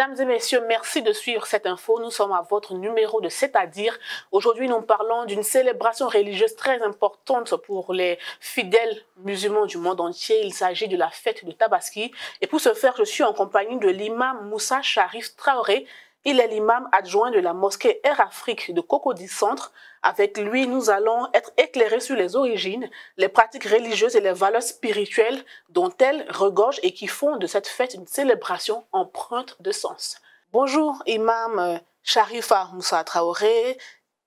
Mesdames et messieurs, merci de suivre cette info. Nous sommes à votre numéro de C'est-à-dire. Aujourd'hui, nous parlons d'une célébration religieuse très importante pour les fidèles musulmans du monde entier. Il s'agit de la fête de Tabaski. Et pour ce faire, je suis en compagnie de l'imam Moussa Sharif Traoré, il est l'imam adjoint de la mosquée Air Afrique de Cocody Centre. Avec lui, nous allons être éclairés sur les origines, les pratiques religieuses et les valeurs spirituelles dont elles regorge et qui font de cette fête une célébration empreinte de sens. Bonjour, imam euh, Sharifa Moussa Traoré.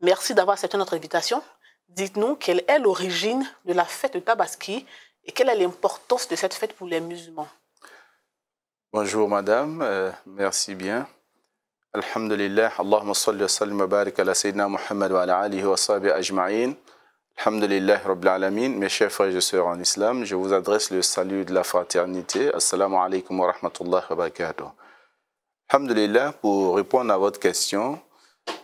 Merci d'avoir accepté notre invitation. Dites-nous quelle est l'origine de la fête de Tabaski et quelle est l'importance de cette fête pour les musulmans. Bonjour, madame. Euh, merci bien. Alhamdulillah, Allahumma salli wa sallim wa barik ala Sayyidina Muhammad wa ala alihi wa sahbihi ajma'in. Alhamdulillah, Rabbil Alamin. Mes chers frères et sœurs en islam, je vous adresse le salut de la fraternité. Assalamu alaikum wa rahmatullahi wa barakatuh. Alhamdulillah, pour répondre à votre question,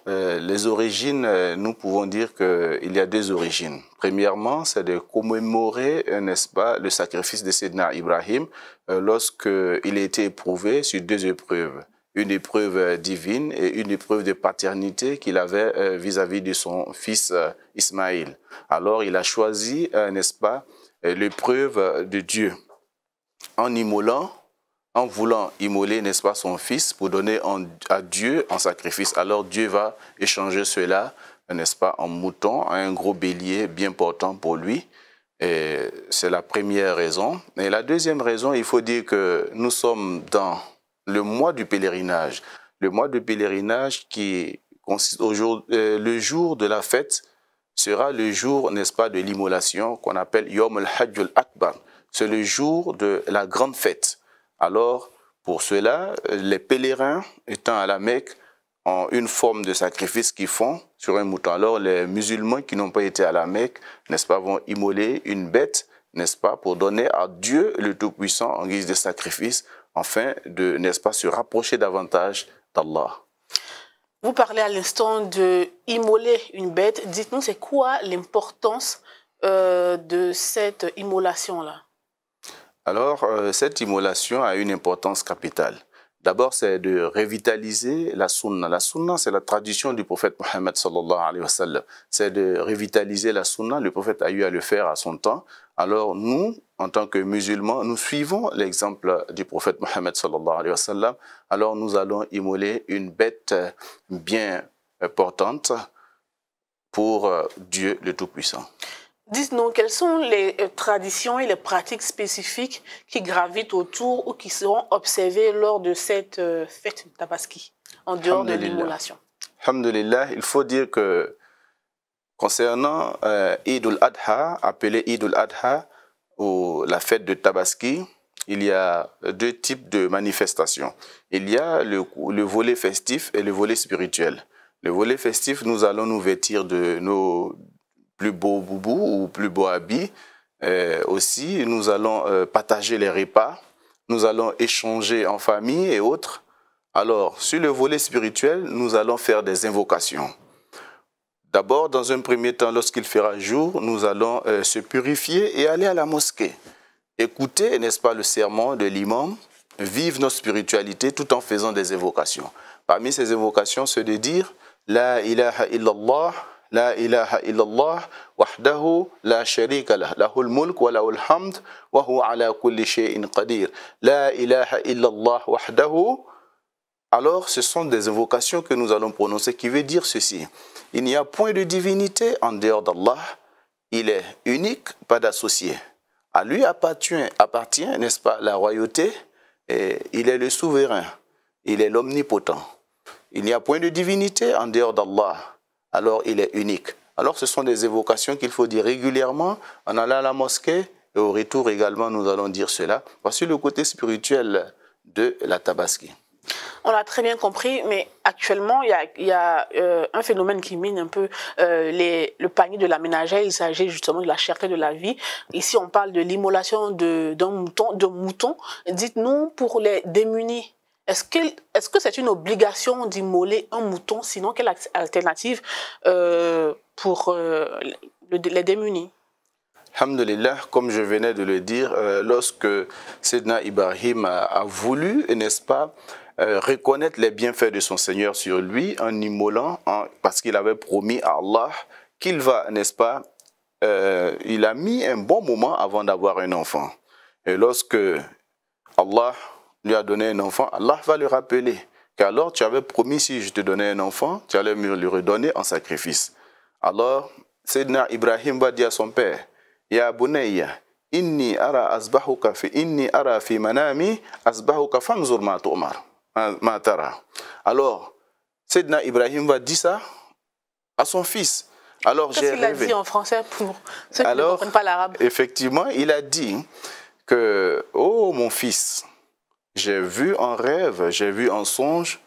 euh, les origines, euh, nous pouvons dire qu'il y a deux origines. Premièrement, c'est de commémorer, euh, n'est-ce pas, le sacrifice de Sayyidina Ibrahim lorsque lorsqu'il a été éprouvé sur deux épreuves une épreuve euh, divine et une épreuve de paternité qu'il avait euh, vis-à-vis de son fils euh, Ismaël. Alors il a choisi, n'est-ce pas, l'épreuve de Dieu en immolant, en voulant immoler, n'est-ce pas, son fils pour donner à Dieu en sacrifice. Alors Dieu va échanger cela, n'est-ce pas, en mouton, un gros bélier bien portant pour lui. C'est la première raison. Et la deuxième raison, il faut dire que nous sommes dans le mois du pèlerinage. Le mois du pèlerinage qui consiste aujourdhui euh, le jour de la fête sera le jour, n'est-ce pas, de l'immolation qu'on appelle Yom al-Hajj al-Akbar. C'est le jour de la grande fête. Alors, pour cela, les pèlerins étant à la Mecque ont une forme de sacrifice qu'ils font sur un mouton. Alors, les musulmans qui n'ont pas été à la Mecque, n'est-ce pas, vont immoler une bête, n'est-ce pas, pour donner à Dieu le Tout-Puissant en guise de sacrifice Enfin, de, n'est-ce pas, se rapprocher davantage d'Allah. Vous parlez à l'instant de immoler une bête. Dites-nous, c'est quoi l'importance euh, de cette immolation-là Alors, euh, cette immolation a une importance capitale. D'abord, c'est de revitaliser la sunna. La sunna, c'est la tradition du prophète Mohammed sallallahu alayhi wa sallam. C'est de revitaliser la sunna. Le prophète a eu à le faire à son temps alors nous, en tant que musulmans, nous suivons l'exemple du prophète Mohammed sallallahu alayhi wa sallam. Alors nous allons immoler une bête bien importante pour euh, Dieu le Tout-Puissant. Dites-nous, quelles sont les euh, traditions et les pratiques spécifiques qui gravitent autour ou qui seront observées lors de cette euh, fête Tabaski, en dehors de l'immolation Alhamdulillah, il faut dire que Concernant euh, Idul adha appelé Idul adha ou la fête de Tabaski, il y a deux types de manifestations. Il y a le, volet festif et le volet spirituel. Le volet festif, nous allons nous vêtir de nos plus beaux boubous ou plus beaux habits. Euh, aussi, nous allons euh, partager les repas, nous allons échanger en famille et autres. Alors, sur le volet spirituel, nous allons faire des invocations. D'abord, dans un premier temps, lorsqu'il fera jour, nous allons euh, se purifier et aller à la mosquée. Écoutez, n'est-ce pas, le serment de l'imam, vive notre spiritualité tout en faisant des évocations. Parmi ces évocations, c'est de dire La ilaha illallah, La ilaha illallah, wahdahu, la sharika lah, lahul mulk wa lahul hamd, wa huwa ala kulli shay'in qadir. La ilaha illallah, wahdahu, alors ce sont des invocations que nous allons prononcer qui veut dire ceci. Il n'y a point de divinité en dehors d'Allah. Il est unique, pas d'associé. À lui appartient, n'est-ce pas, la royauté. il est le souverain. Il est l'omnipotent. Il n'y a point de divinité en dehors d'Allah. Alors il est unique. Alors ce sont des évocations qu'il faut dire régulièrement en allant à la mosquée. Et au retour également, nous allons dire cela. Voici le côté spirituel de la tabaski. On a très bien compris, mais actuellement, il y a, euh, un phénomène qui mine un peu euh, le panier de la ménagère. Il s'agit justement de la cherté de la vie. Ici, on parle de l'immolation d'un mouton. De Dites-nous, pour les démunis, est-ce que c'est une obligation d'immoler un mouton Sinon, quelle alternative euh, pour les démunis Alhamdulillah, comme je venais de le dire, euh, lorsque Sedna Ibrahim a, voulu, n'est-ce pas, euh, reconnaître les bienfaits de son Seigneur sur lui en immolant, parce qu'il avait promis à Allah qu'il va, n'est-ce pas, euh, il a mis un bon moment avant d'avoir un enfant. Et lorsque Allah lui a donné un enfant, Allah va le rappeler qu'alors tu avais promis si je te donnais un enfant, tu allais me le redonner en sacrifice. Alors, Sedna Ibrahim va dire à son père, inni ara inni ara fi manami ma ma tara alors Sedna Ibrahim va dire ça à son fils alors j'ai rêvé a dit en français pour ceux qui ne comprennent pas l'arabe effectivement il a dit que oh mon fils j'ai vu en rêve j'ai vu en songe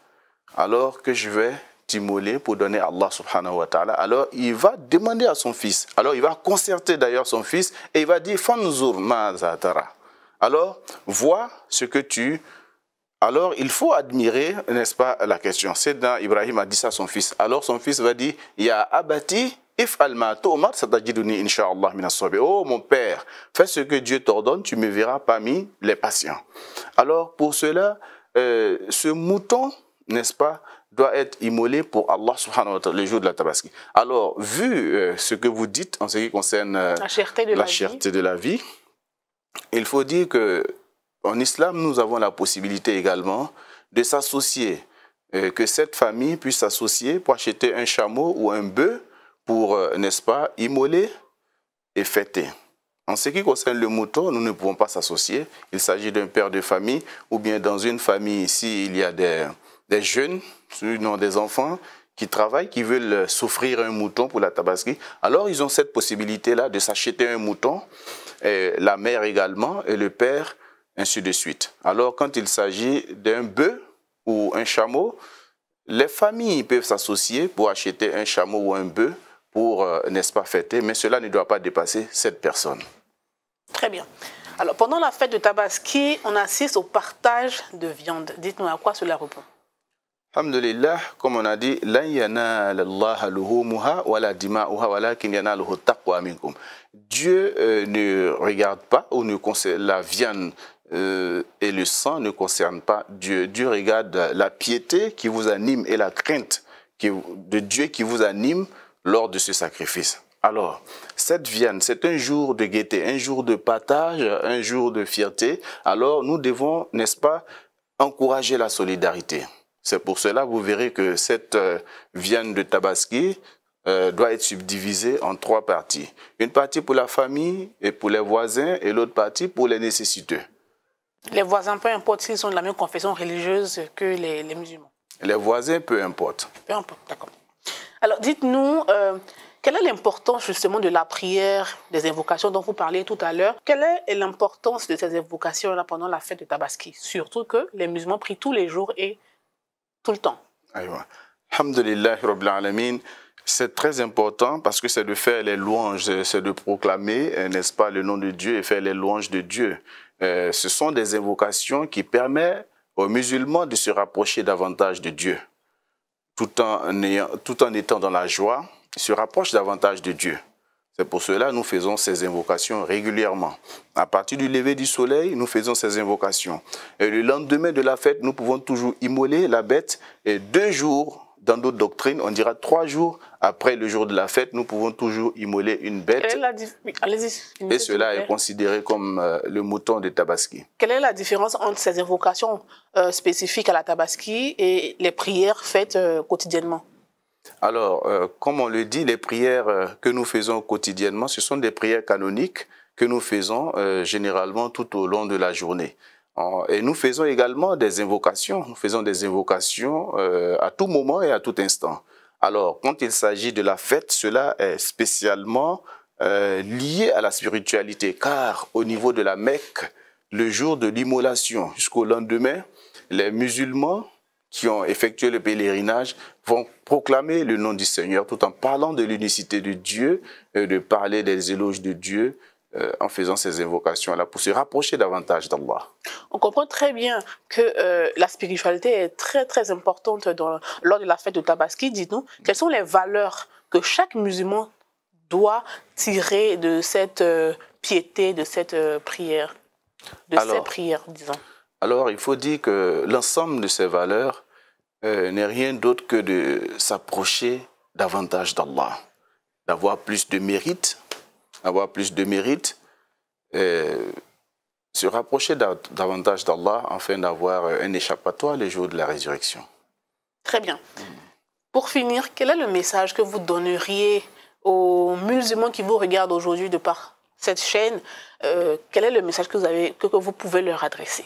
alors que je vais stimuler pour donner à Allah subhanahu wa ta'ala, alors il va demander à son fils. Alors il va concerter d'ailleurs son fils et il va dire Fanzur ma Alors, vois ce que tu. Alors, il faut admirer, n'est-ce pas, la question. C'est dans Ibrahim a dit ça à son fils. Alors, son fils va dire Ya abati if alma Oh mon père, fais ce que Dieu t'ordonne, tu me verras parmi les patients. Alors, pour cela, euh, ce mouton, n'est-ce pas, doit être immolé pour Allah subhanahu wa ta'ala le jour de la tabaski. Alors, vu euh, ce que vous dites en ce qui concerne euh, la cherté, de la, vie, il faut dire que en islam, nous avons la possibilité également de s'associer, euh, que cette famille puisse s'associer pour acheter un chameau ou un bœuf pour, n'est-ce pas, immoler et fêter. En ce qui concerne le mouton, nous ne pouvons pas s'associer. Il s'agit d'un père de famille ou bien dans une famille, s'il il y a des, des jeunes, sinon des enfants, qui travaillent, qui veulent s'offrir un mouton pour la tabaski. Alors, ils ont cette possibilité-là de s'acheter un mouton, la mère également, et le père, ainsi de suite. Alors, quand il s'agit d'un bœuf ou un chameau, les familles peuvent s'associer pour acheter un chameau ou un bœuf pour, euh, n'est-ce pas, fêter, mais cela ne doit pas dépasser cette personne. Très bien. Alors, pendant la fête de Tabaski, on assiste au partage de viande. Dites-nous à quoi cela répond. Alhamdulillah, comme on a dit, Dieu euh, ne regarde pas ou ne la viande euh, et le sang ne concerne pas Dieu. Dieu regarde la piété qui vous anime et la crainte de Dieu qui vous anime lors de ce sacrifice. Alors, cette viande, c'est un jour de gaieté, un jour de partage, un jour de fierté. Alors, nous devons, n'est-ce pas, encourager la solidarité. C'est pour cela, vous verrez que cette euh, viande de tabaski euh, doit être subdivisée en trois parties. Une partie pour la famille et pour les voisins et l'autre partie pour les nécessiteux. Les voisins, peu importe s'ils sont de la même confession religieuse que les, musulmans. Les voisins, peu importe. Peu importe, d'accord. Alors, dites-nous, euh, quelle est l'importance justement de la prière, des invocations dont vous parliez tout à l'heure Quelle est l'importance de ces invocations-là pendant la fête de Tabaski Surtout que les musulmans prient tous les jours et tout le temps. Alhamdulillah, C'est très important parce que c'est de faire les louanges, c'est de proclamer, euh, n'est-ce pas, le nom de Dieu et faire les louanges de Dieu. Euh, ce sont des invocations qui permettent aux musulmans de se rapprocher davantage de Dieu, tout en, tout en étant dans la joie, se rapprochent davantage de Dieu. C'est pour cela que nous faisons ces invocations régulièrement. À partir du lever du soleil, nous faisons ces invocations. Et le lendemain de la fête, nous pouvons toujours immoler la bête. Et deux jours, dans d'autres doctrines, on dira trois jours après le jour de la fête, nous pouvons toujours immoler une bête. Et cela est considéré comme euh, le mouton de Tabaski. Quelle est la différence entre ces invocations euh, spécifiques à la Tabaski et les prières faites euh, quotidiennement alors, euh, comme on le dit, les prières euh, que nous faisons quotidiennement, ce sont des prières canoniques que nous faisons euh, généralement tout au long de la journée. Et nous faisons également des invocations. Nous faisons des invocations à tout moment et à tout instant. Alors, quand il s'agit de la fête, cela est spécialement lié à la spiritualité, car au niveau de la Mecque, le jour de l'immolation jusqu'au lendemain, les musulmans qui ont effectué le pèlerinage vont proclamer le nom du Seigneur tout en parlant de l'unicité de Dieu, et euh, de parler des éloges de Dieu, euh, en faisant ces invocations-là pour se rapprocher davantage d'Allah. On comprend très bien que euh, la spiritualité est très très importante dans, lors de la fête de Tabaski. Dites-nous, quelles sont les valeurs que chaque musulman doit tirer de cette piété, de cette prière, de ces prières, disons alors il faut dire que l'ensemble de ces valeurs euh, n'est rien d'autre que de s'approcher davantage d'Allah, d'avoir plus de mérite, avoir plus de mérite, euh, se rapprocher davantage d'Allah afin d'avoir euh, un échappatoire les jours de la résurrection. Très bien. Pour finir, quel est le message que vous donneriez aux musulmans qui vous regardent aujourd'hui de par cette chaîne, quel est le message que vous pouvez leur adresser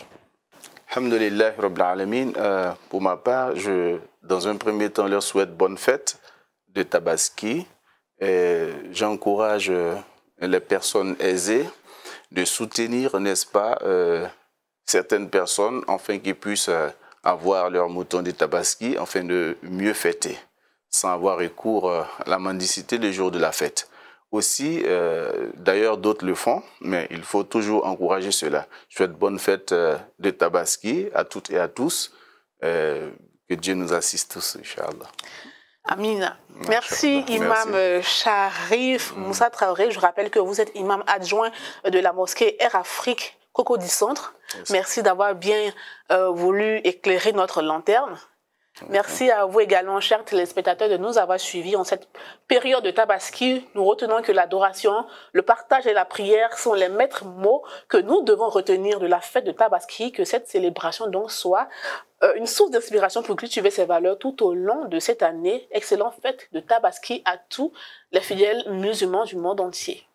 Alhamdulillah, Rabbil euh, pour ma part, je, dans un premier temps, leur souhaite bonne fête de Tabaski. J'encourage euh, les personnes aisées de soutenir, n'est-ce pas, euh, certaines personnes afin qu'ils puissent avoir leur mouton de Tabaski afin de mieux fêter, sans avoir recours à la mendicité le jour de la fête. Aussi, euh, d'ailleurs, d'autres le font, mais il faut toujours encourager cela. Je souhaite bonne fête euh, de Tabaski à toutes et à tous. Euh, que Dieu nous assiste tous, Inch'Allah. Amina. Merci, Imam Sharif mm. Moussa Traoré. Je rappelle que vous êtes imam adjoint de la mosquée Air Afrique Cocody Centre. Merci d'avoir bien voulu éclairer notre lanterne. Merci à vous également, chers téléspectateurs, de nous avoir suivis en cette période de Tabaski. Nous retenons que l'adoration, le partage et la prière sont les maîtres mots que nous devons retenir de la fête de Tabaski, que cette célébration donc soit euh, une source d'inspiration pour cultiver ses valeurs tout au long de cette année. Excellente fête de Tabaski à tous les fidèles musulmans du monde entier.